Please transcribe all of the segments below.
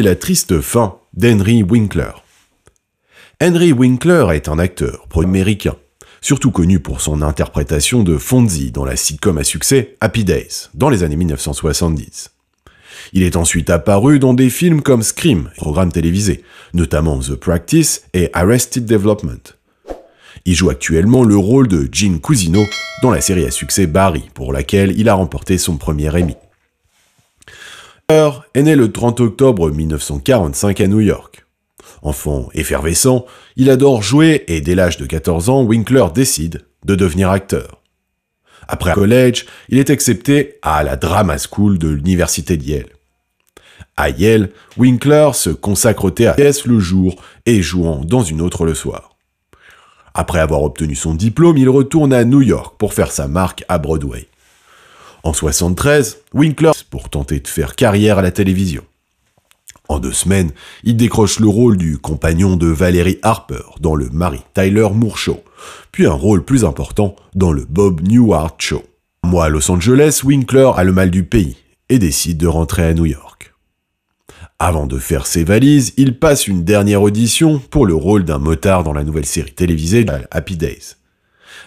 la triste fin d'Henry Winkler. Henry Winkler est un acteur pro-américain, surtout connu pour son interprétation de Fonzie dans la sitcom à succès Happy Days dans les années 1970. Il est ensuite apparu dans des films comme Scream, programme télévisé, notamment The Practice et Arrested Development. Il joue actuellement le rôle de Gene Cousino dans la série à succès Barry, pour laquelle il a remporté son premier Emmy est né le 30 octobre 1945 à New York. Enfant effervescent, il adore jouer et dès l'âge de 14 ans, Winkler décide de devenir acteur. Après le collège, il est accepté à la Drama School de l'université de Yale. À Yale, Winkler se consacre au théâtre le jour et jouant dans une autre le soir. Après avoir obtenu son diplôme, il retourne à New York pour faire sa marque à Broadway. En 73, Winkler pour tenter de faire carrière à la télévision. En deux semaines, il décroche le rôle du compagnon de Valérie Harper dans le Mary Tyler Moore Show, puis un rôle plus important dans le Bob Newhart Show. Moi à Los Angeles, Winkler a le mal du pays et décide de rentrer à New York. Avant de faire ses valises, il passe une dernière audition pour le rôle d'un motard dans la nouvelle série télévisée Happy Days.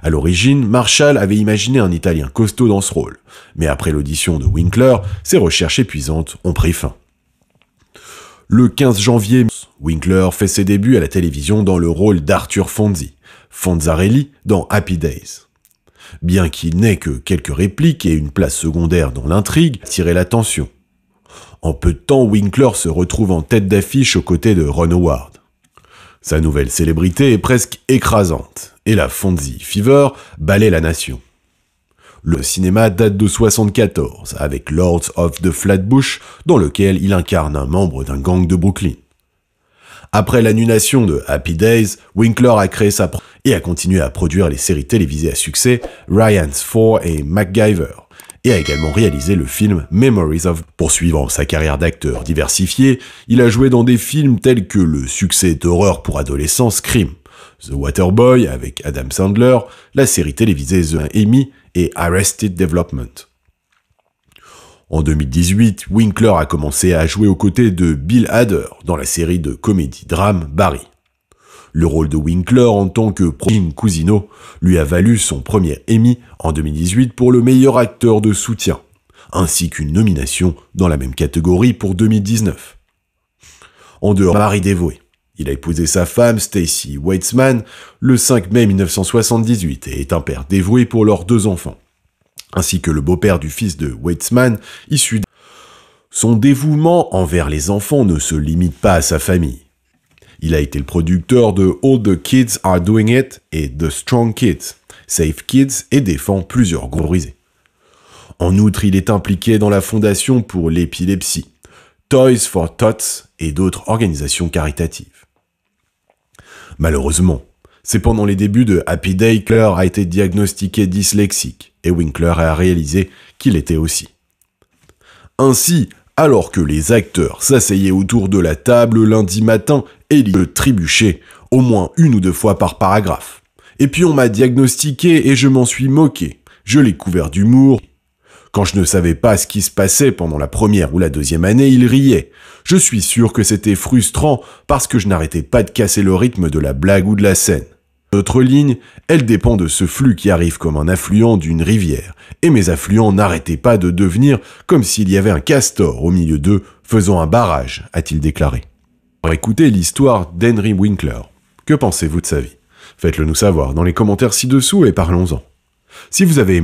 À l'origine, Marshall avait imaginé un Italien costaud dans ce rôle, mais après l'audition de Winkler, ses recherches épuisantes ont pris fin. Le 15 janvier, Winkler fait ses débuts à la télévision dans le rôle d'Arthur Fonzi, Fonzarelli dans Happy Days. Bien qu'il n'ait que quelques répliques et une place secondaire dans l'intrigue, tirait l'attention. En peu de temps, Winkler se retrouve en tête d'affiche aux côtés de Ron Howard. Sa nouvelle célébrité est presque écrasante, et la Fonzie Fever balaie la nation. Le cinéma date de 74, avec Lords of the Flatbush, dans lequel il incarne un membre d'un gang de Brooklyn. Après l'annulation de Happy Days, Winkler a créé sa et a continué à produire les séries télévisées à succès Ryan's Four et MacGyver et a également réalisé le film Memories of. Poursuivant sa carrière d'acteur diversifié, il a joué dans des films tels que le succès d'horreur pour adolescents *Crime*, The Waterboy avec Adam Sandler, la série télévisée The Amy et Arrested Development. En 2018, Winkler a commencé à jouer aux côtés de Bill Hader dans la série de comédie-drame Barry. Le rôle de Winkler en tant que premier Cousino lui a valu son premier Emmy en 2018 pour le meilleur acteur de soutien, ainsi qu'une nomination dans la même catégorie pour 2019. En dehors de Marie dévoué, il a épousé sa femme Stacy Weitzman le 5 mai 1978 et est un père dévoué pour leurs deux enfants, ainsi que le beau-père du fils de Weitzman, issu de... Son dévouement envers les enfants ne se limite pas à sa famille. Il a été le producteur de All the Kids Are Doing It et The Strong Kids, Safe Kids et défend plusieurs groupes brisés. En outre, il est impliqué dans la Fondation pour l'épilepsie, Toys for Tots et d'autres organisations caritatives. Malheureusement, c'est pendant les débuts de Happy Day Winkler a été diagnostiqué dyslexique et Winkler a réalisé qu'il était aussi. Ainsi, alors que les acteurs s'asseyaient autour de la table lundi matin et le euh, tribuchaient, au moins une ou deux fois par paragraphe. Et puis on m'a diagnostiqué et je m'en suis moqué. Je l'ai couvert d'humour. Quand je ne savais pas ce qui se passait pendant la première ou la deuxième année, il riait. Je suis sûr que c'était frustrant parce que je n'arrêtais pas de casser le rythme de la blague ou de la scène. Notre ligne, elle dépend de ce flux qui arrive comme un affluent d'une rivière, et mes affluents n'arrêtaient pas de devenir comme s'il y avait un castor au milieu d'eux faisant un barrage, a-t-il déclaré. Écoutez l'histoire d'Henry Winkler. Que pensez-vous de sa vie Faites-le nous savoir dans les commentaires ci-dessous et parlons-en. Si vous avez aimé